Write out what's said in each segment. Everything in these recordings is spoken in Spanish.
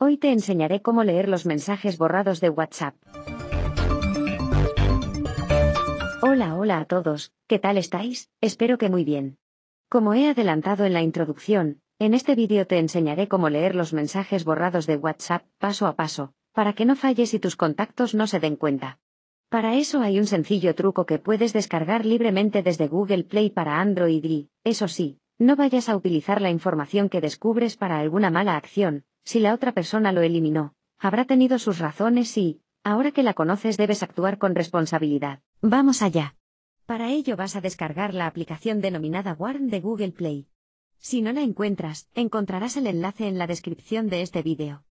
Hoy te enseñaré cómo leer los mensajes borrados de WhatsApp. Hola, hola a todos, ¿qué tal estáis? Espero que muy bien. Como he adelantado en la introducción, en este vídeo te enseñaré cómo leer los mensajes borrados de WhatsApp paso a paso, para que no falles y tus contactos no se den cuenta. Para eso hay un sencillo truco que puedes descargar libremente desde Google Play para Android y, eso sí, no vayas a utilizar la información que descubres para alguna mala acción, si la otra persona lo eliminó, habrá tenido sus razones y, ahora que la conoces debes actuar con responsabilidad. Vamos allá. Para ello vas a descargar la aplicación denominada Warn de Google Play. Si no la encuentras, encontrarás el enlace en la descripción de este vídeo.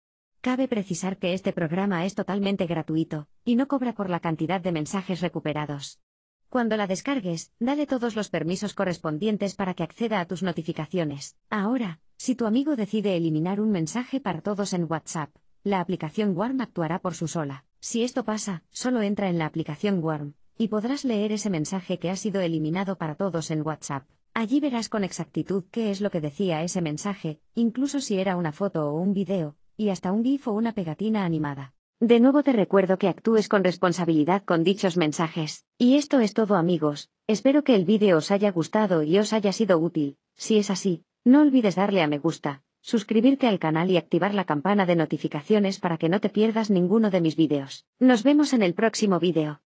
Cabe precisar que este programa es totalmente gratuito, y no cobra por la cantidad de mensajes recuperados. Cuando la descargues, dale todos los permisos correspondientes para que acceda a tus notificaciones. Ahora, si tu amigo decide eliminar un mensaje para todos en WhatsApp, la aplicación Warm actuará por su sola. Si esto pasa, solo entra en la aplicación Warm, y podrás leer ese mensaje que ha sido eliminado para todos en WhatsApp. Allí verás con exactitud qué es lo que decía ese mensaje, incluso si era una foto o un video, y hasta un GIF o una pegatina animada. De nuevo te recuerdo que actúes con responsabilidad con dichos mensajes. Y esto es todo amigos, espero que el vídeo os haya gustado y os haya sido útil. Si es así, no olvides darle a me gusta, suscribirte al canal y activar la campana de notificaciones para que no te pierdas ninguno de mis vídeos. Nos vemos en el próximo vídeo.